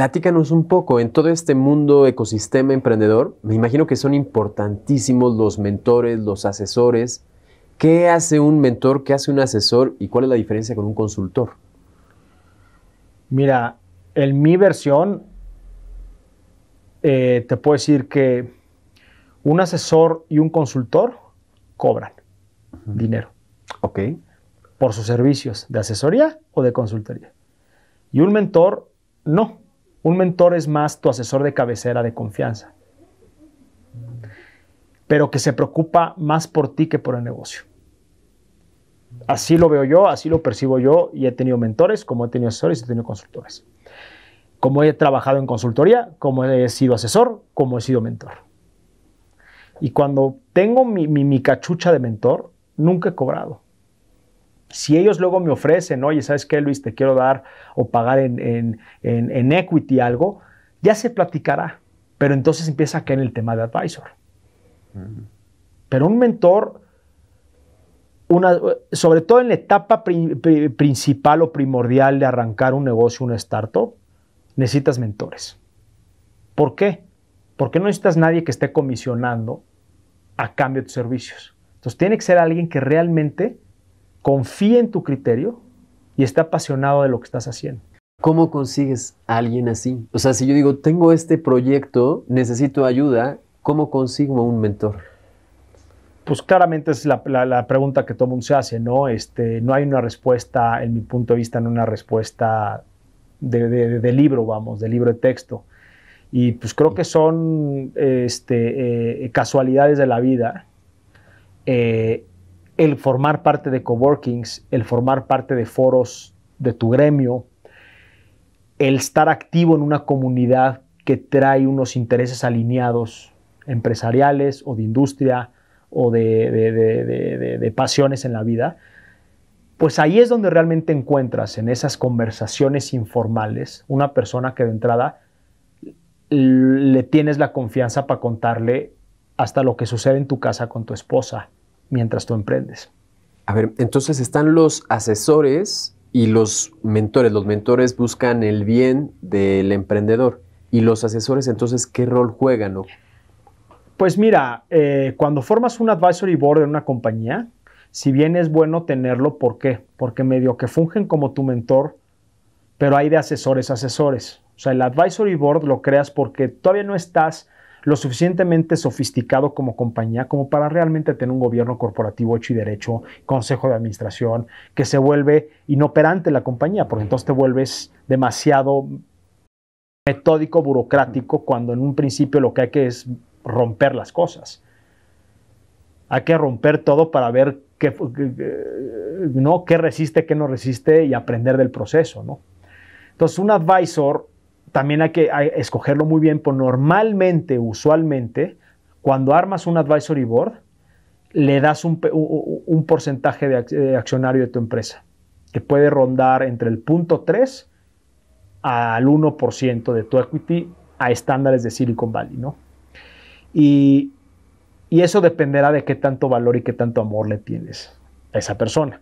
Platícanos un poco, en todo este mundo ecosistema emprendedor, me imagino que son importantísimos los mentores, los asesores. ¿Qué hace un mentor, qué hace un asesor y cuál es la diferencia con un consultor? Mira, en mi versión, eh, te puedo decir que un asesor y un consultor cobran dinero. Ok. Por sus servicios de asesoría o de consultoría. Y un mentor, no. Un mentor es más tu asesor de cabecera de confianza, pero que se preocupa más por ti que por el negocio. Así lo veo yo, así lo percibo yo y he tenido mentores, como he tenido asesores y he tenido consultores. Como he trabajado en consultoría, como he sido asesor, como he sido mentor. Y cuando tengo mi, mi cachucha de mentor, nunca he cobrado si ellos luego me ofrecen, oye, ¿sabes qué, Luis? Te quiero dar o pagar en, equity algo, ya se platicará. Pero entonces empieza que en el tema de advisor. Pero un mentor, una, sobre todo en la etapa principal o primordial de arrancar un negocio, una startup, necesitas mentores. ¿Por qué? Porque no necesitas nadie que esté comisionando a cambio de tus servicios. Entonces tiene que ser alguien que realmente confía en tu criterio y está apasionado de lo que estás haciendo. ¿Cómo consigues a alguien así? O sea, si yo digo, tengo este proyecto, necesito ayuda, ¿cómo consigo un mentor? Pues claramente es la, pregunta que todo mundo se hace, ¿no? Este, no hay una respuesta, en mi punto de vista, no una respuesta de, libro, vamos, de libro de texto. Y pues creo que son este, eh, casualidades de la vida eh, el formar parte de coworkings, el formar parte de foros de tu gremio, el estar activo en una comunidad que trae unos intereses alineados empresariales o de industria o de, de, pasiones en la vida, pues ahí es donde realmente encuentras en esas conversaciones informales una persona que de entrada le tienes la confianza para contarle hasta lo que sucede en tu casa con tu esposa, mientras tú emprendes. A ver, entonces están los asesores y los mentores. Los mentores buscan el bien del emprendedor. ¿Y los asesores entonces qué rol juegan? Pues mira, eh, cuando formas un advisory board en una compañía, si bien es bueno tenerlo, ¿por qué? Porque medio que fungen como tu mentor, pero hay de asesores a asesores. O sea, el advisory board lo creas porque todavía no estás lo suficientemente sofisticado como compañía como para realmente tener un gobierno corporativo hecho y derecho, consejo de administración, que se vuelve inoperante la compañía, porque entonces te vuelves demasiado metódico, burocrático, cuando en un principio lo que hay que es romper las cosas. Hay que romper todo para ver qué, ¿no? qué resiste, qué no resiste y aprender del proceso. ¿no? Entonces, un advisor también hay que escogerlo muy bien, porque normalmente, usualmente, cuando armas un advisory board, le das un, porcentaje de, accionario de tu empresa, que puede rondar entre el punto al 1% de tu equity a estándares de Silicon Valley, ¿no? Y, y, eso dependerá de qué tanto valor y qué tanto amor le tienes a esa persona.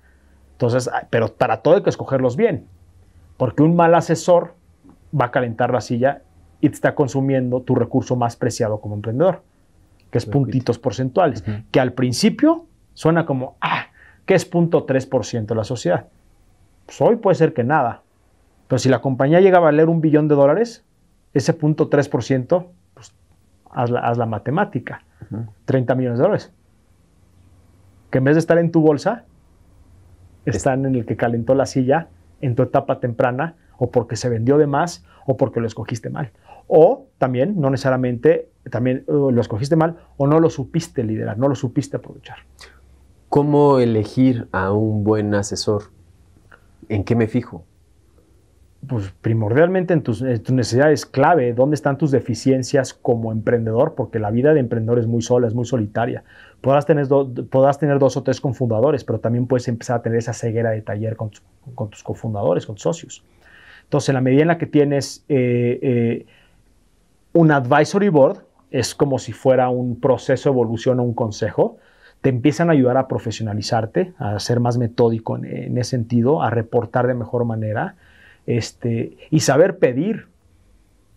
Entonces, ah, pero para todo hay que escogerlos bien, porque un mal asesor va a calentar la silla y te está consumiendo tu recurso más preciado como emprendedor, que es puntitos porcentuales, que al principio suena como, ah, que es 0.3% de la sociedad. Pues hoy puede ser que nada, pero si la compañía llega a valer un billón de dólares, ese 0.3%, pues haz la, haz la matemática, 30 millones de dólares. Que en vez de estar en tu bolsa, están en el que calentó la silla en tu etapa temprana o porque se vendió de más, o porque lo escogiste mal. O también, no necesariamente, también eh, lo escogiste mal, o no lo supiste liderar, no lo supiste aprovechar. ¿Cómo elegir a un buen asesor? ¿En qué me fijo? pues, primordialmente en tus, necesidades clave, dónde están tus deficiencias como emprendedor, porque la vida de emprendedor es muy sola, es muy solitaria. Podrás tener, podrás tener dos o tres cofundadores, pero también puedes empezar a tener esa ceguera de taller con, tus cofundadores, con tus socios. Entonces, en la medida en la que tienes eh, eh, un advisory board, es como si fuera un proceso evolución o un consejo, te empiezan a ayudar a profesionalizarte, a ser más metódico en, ese sentido, a reportar de mejor manera este, y saber pedir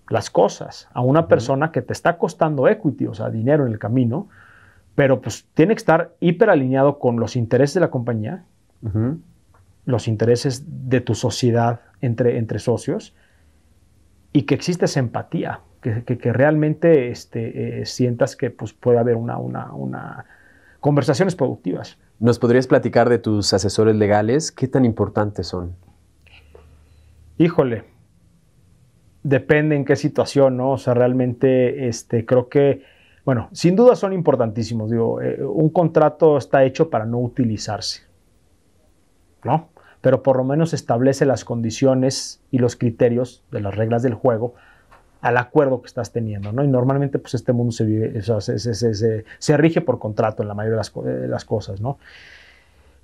las cosas a una persona que te está costando equity, o sea, dinero en el camino, pero pues tiene que estar hiper alineado con los intereses de la compañía, los intereses de tu sociedad entre, socios y que exista esa empatía, que, que, realmente este, eh, sientas que pues, puede haber una, una, una conversaciones productivas. ¿Nos podrías platicar de tus asesores legales? ¿Qué tan importantes son? Híjole, depende en qué situación, ¿no? O sea, realmente este, creo que, bueno, sin duda son importantísimos. Digo, eh, un contrato está hecho para no utilizarse, ¿no? pero por lo menos establece las condiciones y los criterios de las reglas del juego al acuerdo que estás teniendo, ¿no? Y normalmente, pues, este mundo se, vive, se, rige por contrato en la mayoría de eh, las, cosas, ¿no?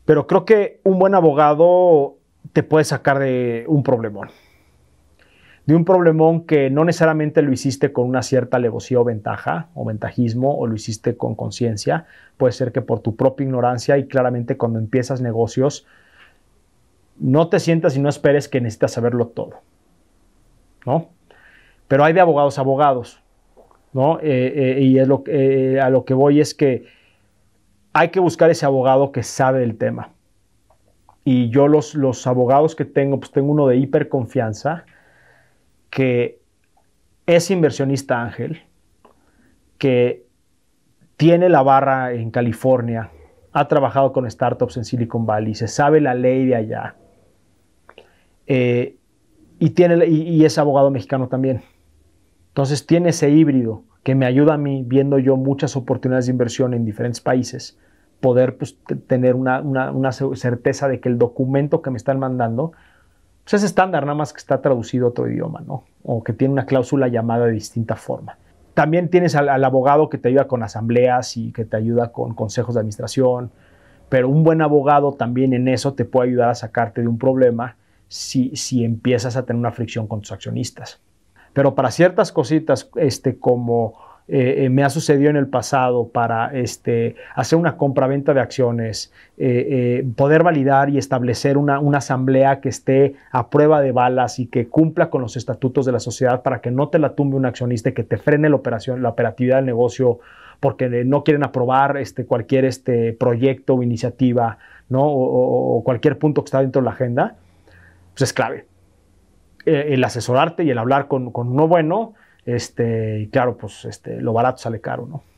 Pero creo que un buen abogado te puede sacar de un problemón. De un problemón que no necesariamente lo hiciste con una cierta alevosía o ventaja, o ventajismo, o lo hiciste con conciencia. Puede ser que por tu propia ignorancia y claramente cuando empiezas negocios, no te sientas y no esperes que necesitas saberlo todo, ¿no? Pero hay de abogados abogados, ¿no? Eh, eh, y lo, eh, a lo que voy es que hay que buscar ese abogado que sabe el tema. Y yo los, los abogados que tengo, pues tengo uno de hiperconfianza, que es inversionista ángel, que tiene la barra en California, ha trabajado con startups en Silicon Valley, se sabe la ley de allá, eh, y, tiene, y, es abogado mexicano también. Entonces tiene ese híbrido que me ayuda a mí, viendo yo muchas oportunidades de inversión en diferentes países, poder pues, tener una, certeza de que el documento que me están mandando pues, es estándar, nada más que está traducido a otro idioma, ¿no? O que tiene una cláusula llamada de distinta forma. También tienes al abogado que te ayuda con asambleas y que te ayuda con consejos de administración, pero un buen abogado también en eso te puede ayudar a sacarte de un problema si, empiezas a tener una fricción con tus accionistas. Pero para ciertas cositas, este, como eh, eh, me ha sucedido en el pasado para este, hacer una compra-venta de acciones, eh, poder validar y establecer una, asamblea que esté a prueba de balas y que cumpla con los estatutos de la sociedad para que no te la tumbe un accionista y que te frene la operación, la operatividad del negocio porque no quieren aprobar este, cualquier este proyecto o iniciativa o cualquier punto que está dentro de la agenda pues es clave. Eh, el asesorarte y el hablar con, con uno bueno, este, y claro, pues este, lo barato sale caro, ¿no?